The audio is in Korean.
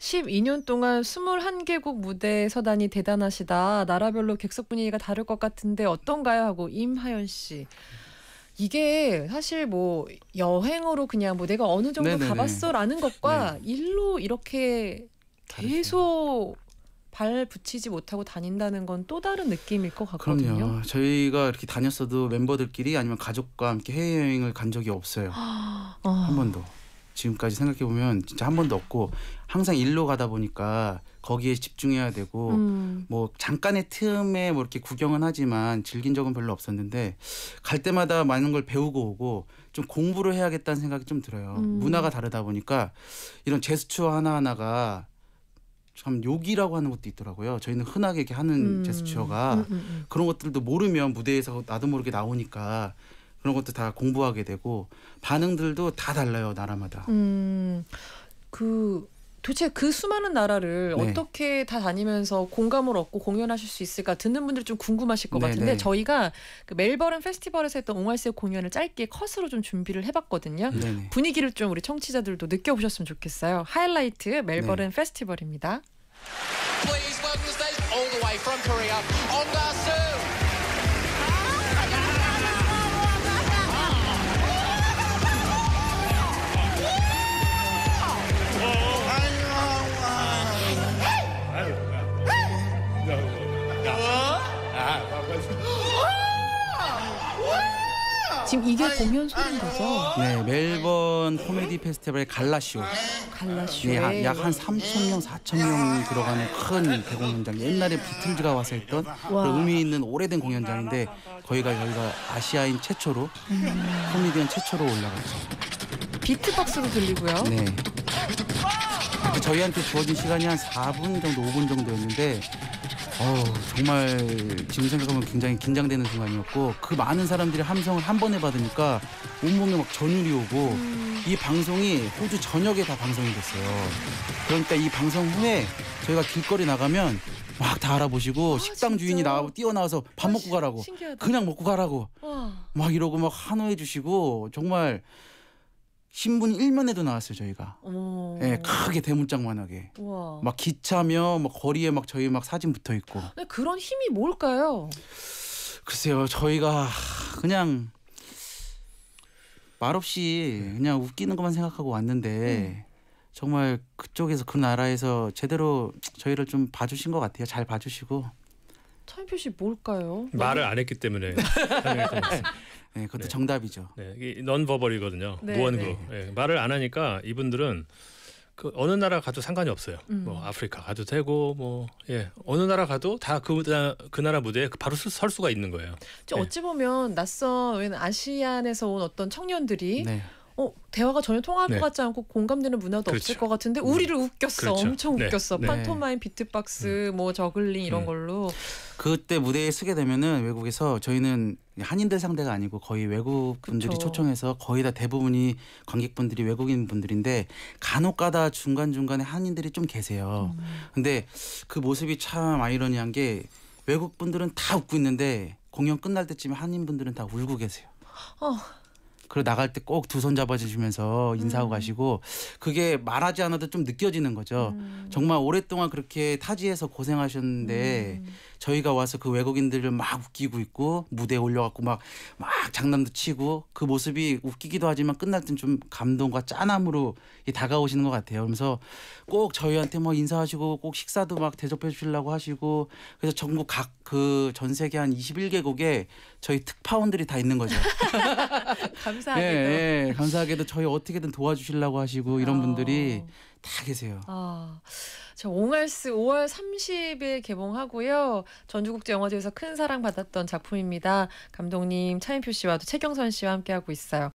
12년 동안 21개국 무대에 서다니 대단하시다. 나라별로 객석 분위기가 다를 것 같은데 어떤가요? 하고 임하연 씨. 이게 사실 뭐 여행으로 그냥 뭐 내가 어느 정도 네네네. 가봤어라는 것과 네. 일로 이렇게 계속 발 붙이지 못하고 다닌다는 건 또 다른 느낌일 것 같거든요. 그럼요. 저희가 이렇게 다녔어도 멤버들끼리 아니면 가족과 함께 해외여행을 간 적이 없어요. 아... 한 번도. 지금까지 생각해 보면 진짜 한 번도 없고 항상 일로 가다 보니까 거기에 집중해야 되고 음. 뭐 잠깐의 틈에 뭐 이렇게 구경은 하지만 즐긴 적은 별로 없었는데 갈 때마다 많은 걸 배우고 오고 좀 공부를 해야겠다는 생각이 좀 들어요. 음. 문화가 다르다 보니까 이런 제스처 하나 하나가 참 욕이라고 하는 것도 있더라고요. 저희는 흔하게 이렇게 하는 음. 제스처가 음, 음, 음. 그런 것들도 모르면 무대에서 나도 모르게 나오니까 그런 것도 다 공부하게 되고 반응들도 다 달라요 나라마다. 음, 그 도대체 그 수많은 나라를 네. 어떻게 다 다니면서 공감을 얻고 공연하실 수 있을까 듣는 분들 좀 궁금하실 것 네, 같은데 네. 저희가 그 멜버른 페스티벌에서 했던 옹알스의 공연을 짧게 컷으로 좀 준비를 해봤거든요. 네, 네. 분위기를 좀 우리 청취자들도 느껴보셨으면 좋겠어요. 하이라이트 멜버른 페스티벌입니다. Please welcome t h e stage all the way from Korea, Ongga Soo. 지금 이게 공연 소인 리 거죠? 네, 멜번 코미디 페스티벌 갈라쇼. 갈라쇼. 네, 약 한 3천명4천명이 들어가는 큰 대공연장. 옛날에 비틀즈가 와서 했던 의미 있는 오래된 공연장인데 거기가 여기가 아시아인 최초로 코미디언 최초로 올라갔죠. 비트박스로 들리고요. 네. 그 저희한테 주어진 시간이 한 4분 정도, 5분 정도였는데 어, 정말 지금 생각하면 굉장히 긴장되는 순간이었고 그 많은 사람들이 함성을 한 번에 받으니까 온몸에 막 전율이 오고 음. 이 방송이 호주 전역에 다 방송이 됐어요. 그러니까 이 방송 후에 저희가 길거리 나가면 막 다 알아보시고 아, 식당 진짜? 주인이 나와 뛰어나와서 밥 아, 먹고 가라고 신기하다. 그냥 먹고 가라고 와. 막 이러고 막환호해 주시고 정말 신문 일면에도 나왔어요 저희가. 오. 예, 크게 대문짝만하게. 우와. 막 기차며 막 거리에 막 저희 막 사진 붙어 있고. 근데 그런 힘이 뭘까요? 글쎄요 저희가 그냥 말없이 네. 그냥 웃기는 것만 생각하고 왔는데 음. 정말 그쪽에서 그 나라에서 제대로 저희를 좀 봐주신 것 같아요. 잘 봐주시고. 차인표 씨 뭘까요? 말을 안 했기 때문에. 네, 그것도 네. 정답이죠. 네, 이게 넌버벌이거든요. 네, 무언구. 네. 네. 말을 안 하니까 이분들은 그 어느 나라 가도 상관이 없어요. 음. 뭐 아프리카 가도 되고 뭐 예. 어느 나라 가도 다그 그 나라 무대에 그 바로 설 수가 있는 거예요. 네. 어찌 보면 낯선 아시안에서 온 어떤 청년들이 네. 어, 대화가 전혀 통할 네. 것 같지 않고 공감되는 문화도 그렇죠. 없을 것 같은데 음. 우리를 웃겼어. 그렇죠. 엄청 네. 웃겼어. 네. 판토마임, 비트박스, 음. 뭐 저글링 이런 음. 걸로. 그때 무대에 서게 되면은 외국에서 저희는 한인들 상대가 아니고 거의 외국 분들이 초청해서 거의 다 대부분이 관객분들이 외국인 분들인데 간혹가다 중간 중간에 한인들이 좀 계세요. 음. 근데 그 모습이 참 아이러니한 게 외국 분들은 다 웃고 있는데 공연 끝날 때쯤에 한인 분들은 다 울고 계세요. 어. 그리고 나갈 때 꼭 두 손 잡아주시면서 인사하고 음. 가시고 그게 말하지 않아도 좀 느껴지는 거죠. 음. 정말 오랫동안 그렇게 타지에서 고생하셨는데 음. 저희가 와서 그 외국인들을 막 웃기고 있고 무대에 올려갖고 막 막 장난도 치고 그 모습이 웃기기도 하지만 끝날 땐 좀 감동과 짠함으로 다가오시는 것 같아요. 그러면서 꼭 저희한테 뭐 인사하시고 꼭 식사도 막 대접해 주시려고 하시고 그래서 전국 각 그 전 세계 한 21개국에 저희 특파원들이 다 있는 거죠. 감사하게도. 예, 예, 감사하게도 저희 어떻게든 도와주시려고 하시고 이런 어. 분들이 다 계세요. 아, 저 옹알스 5월 30일 개봉하고요. 전주국제영화제에서 큰 사랑 받았던 작품입니다. 감독님 차인표 씨와도 최경선 씨와 함께하고 있어요.